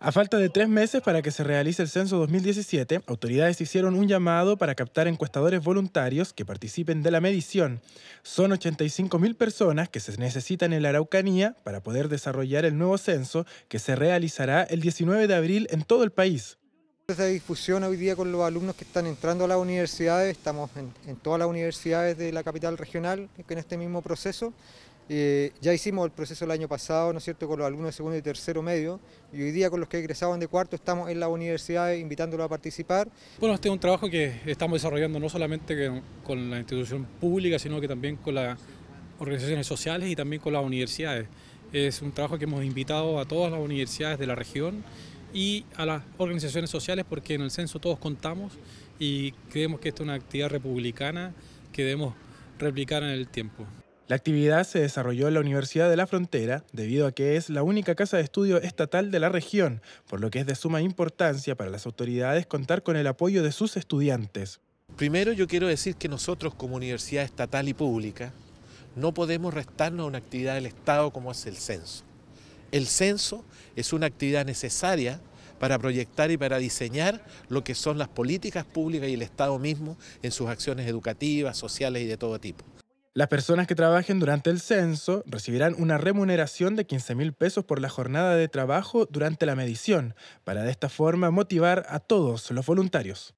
A falta de tres meses para que se realice el censo 2017, autoridades hicieron un llamado para captar encuestadores voluntarios que participen de la medición. Son 85.000 personas que se necesitan en la Araucanía para poder desarrollar el nuevo censo que se realizará el 19 de abril en todo el país. Esta difusión hoy día con los alumnos que están entrando a las universidades, estamos en, en todas las universidades de la capital regional en este mismo proceso eh, ya hicimos el proceso el año pasado, ¿no es cierto?, con los alumnos de segundo y tercero medio, y hoy día con los que egresaban de cuarto estamos en la universidad invitándolos a participar. Bueno, este es un trabajo que estamos desarrollando no solamente con la institución pública, sino que también con las organizaciones sociales y también con las universidades. Es un trabajo que hemos invitado a todas las universidades de la región y a las organizaciones sociales porque en el censo todos contamos y creemos que esta es una actividad republicana que debemos replicar en el tiempo. La actividad se desarrolló en la Universidad de la Frontera debido a que es la única casa de estudio estatal de la región, por lo que es de suma importancia para las autoridades contar con el apoyo de sus estudiantes. Primero yo quiero decir que nosotros como universidad estatal y pública no podemos restarnos a una actividad del Estado como es el censo. El censo es una actividad necesaria para proyectar y para diseñar lo que son las políticas públicas y el Estado mismo en sus acciones educativas, sociales y de todo tipo. Las personas que trabajen durante el censo recibirán una remuneración de 15 mil pesos por la jornada de trabajo durante la medición, para de esta forma motivar a todos los voluntarios.